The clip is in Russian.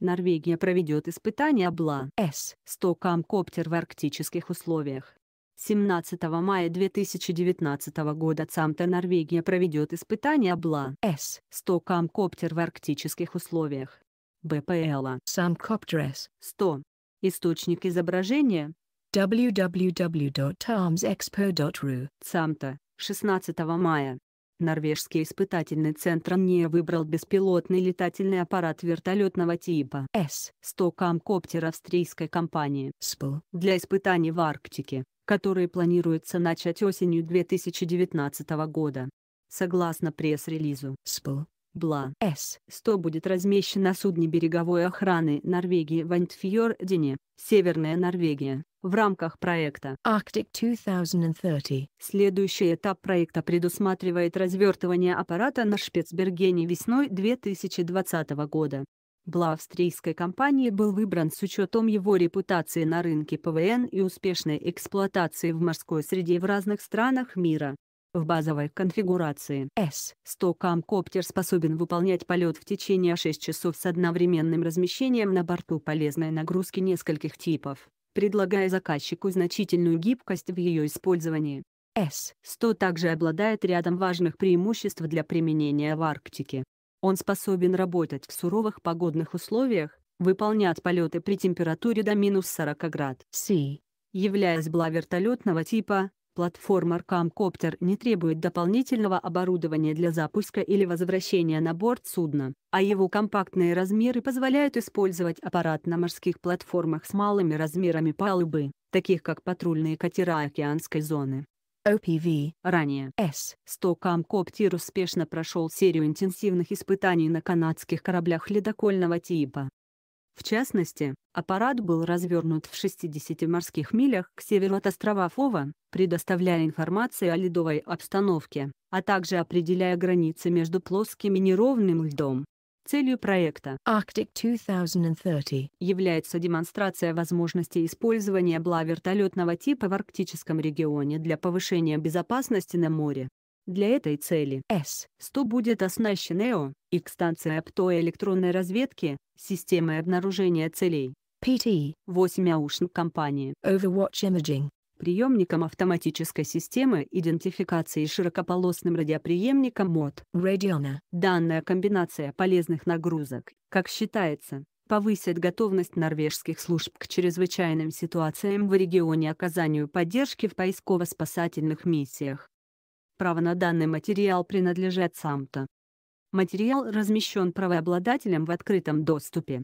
Норвегия проведет испытания Бла-С 100 коптер в арктических условиях. 17 мая 2019 года ЦАМТа Норвегия проведет испытания Бла-С 100 коптер в арктических условиях. БПЛа Самкоптерс 100. Источник изображения www.armsexpo.ru ЦАМТа 16 мая Норвежский испытательный центр не выбрал беспилотный летательный аппарат вертолетного типа С-100 Камкоптер австрийской компании СПЛ для испытаний в Арктике, которые планируется начать осенью 2019 года. Согласно пресс-релизу СПЛ, Бла С-100 будет размещен на судне береговой охраны Норвегии в Антфьордене, Северная Норвегия, в рамках проекта Arctic 2030. Следующий этап проекта предусматривает развертывание аппарата на Шпицбергене весной 2020 года. Бла австрийской компании был выбран с учетом его репутации на рынке ПВН и успешной эксплуатации в морской среде в разных странах мира. В базовой конфигурации S-100 камкоптер способен выполнять полет в течение 6 часов с одновременным размещением на борту полезной нагрузки нескольких типов, предлагая заказчику значительную гибкость в ее использовании. S-100 также обладает рядом важных преимуществ для применения в Арктике. Он способен работать в суровых погодных условиях, выполнять полеты при температуре до минус 40 С являясь бла вертолетного типа, Платформа Arkham Copter не требует дополнительного оборудования для запуска или возвращения на борт судна, а его компактные размеры позволяют использовать аппарат на морских платформах с малыми размерами палубы, таких как патрульные катера океанской зоны. OPV. Ранее S-100 Коптир успешно прошел серию интенсивных испытаний на канадских кораблях ледокольного типа. В частности, аппарат был развернут в 60 морских милях к северу от острова Фова, предоставляя информацию о ледовой обстановке, а также определяя границы между плоским и неровным льдом. Целью проекта Arctic 2030 является демонстрация возможности использования бла вертолетного типа в арктическом регионе для повышения безопасности на море. Для этой цели С-100 будет оснащен ЭО, X-станция оптоэлектронной разведки, системой обнаружения целей, PT-8 аушн компании Overwatch Imaging, приемником автоматической системы идентификации и широкополосным радиоприемником МОД. Radiona. Данная комбинация полезных нагрузок, как считается, повысит готовность норвежских служб к чрезвычайным ситуациям в регионе оказанию поддержки в поисково-спасательных миссиях. Право на данный материал принадлежит Самто. Материал размещен правообладателем в открытом доступе.